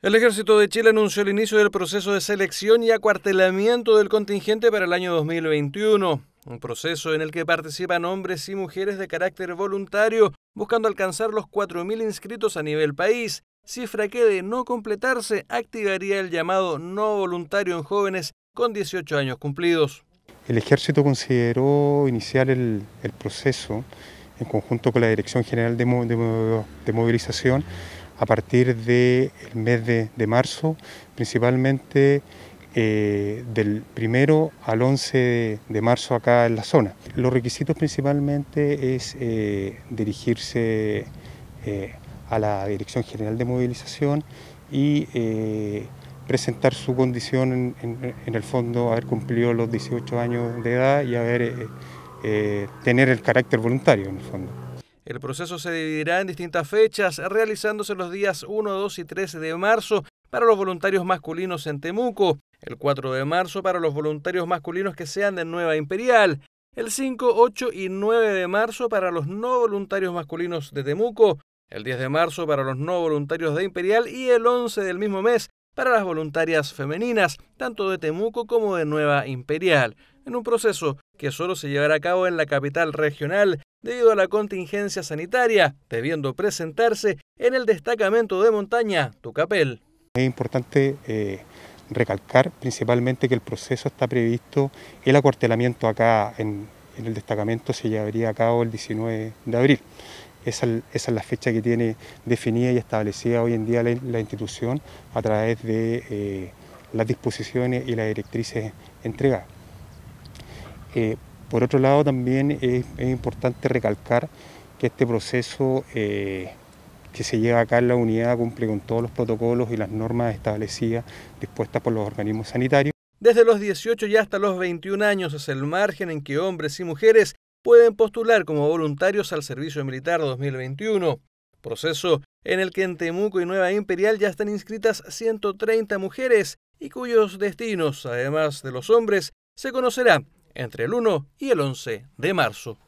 El Ejército de Chile anunció el inicio del proceso de selección y acuartelamiento del contingente para el año 2021, un proceso en el que participan hombres y mujeres de carácter voluntario buscando alcanzar los 4.000 inscritos a nivel país, cifra que de no completarse activaría el llamado no voluntario en jóvenes con 18 años cumplidos. El Ejército consideró iniciar el, proceso en conjunto con la Dirección General de Movilización a partir del mes de, marzo, principalmente eh, del primero al 11 de, marzo acá en la zona. Los requisitos principalmente es eh, dirigirse eh, a la Dirección General de Movilización y presentar su condición en, el fondo, haber cumplido los 18 años de edad y haber tener el carácter voluntario en el fondo. El proceso se dividirá en distintas fechas, realizándose los días 1, 2 y 3 de marzo para los voluntarios masculinos en Temuco, el 4 de marzo para los voluntarios masculinos que sean de Nueva Imperial, el 5, 8 y 9 de marzo para los no voluntarios masculinos de Temuco, el 10 de marzo para los no voluntarios de Imperial y el 11 del mismo mes para las voluntarias femeninas, tanto de Temuco como de Nueva Imperial, en un proceso que solo se llevará a cabo en la capital regional debido a la contingencia sanitaria, debiendo presentarse en el destacamento de montaña Tucapel. Es importante eh, recalcar principalmente que el proceso está previsto, el acuartelamiento acá en, el destacamento se llevaría a cabo el 19 de abril. Esa, es la fecha que tiene definida y establecida hoy en día la, institución a través de eh, las disposiciones y las directrices entregadas. Eh, por otro lado, también es, importante recalcar que este proceso eh, que se lleva acá en la unidad cumple con todos los protocolos y las normas establecidas dispuestas por los organismos sanitarios. Desde los 18 y hasta los 21 años es el margen en que hombres y mujeres pueden postular como voluntarios al servicio militar 2021, proceso en el que en Temuco y Nueva Imperial ya están inscritas 130 mujeres y cuyos destinos, además de los hombres, se conocerá entre el 1 y el 11 de marzo.